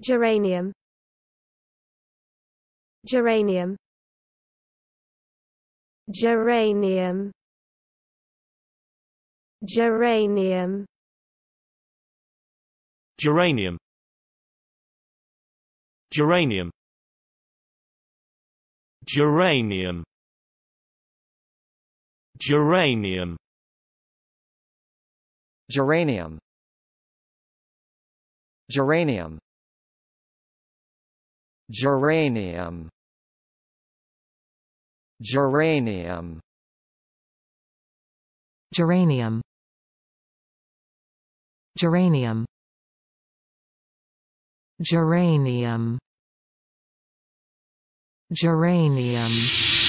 geranium geranium geranium geranium geranium geranium geranium geranium geranium geranium geranium geranium geranium geranium geranium geranium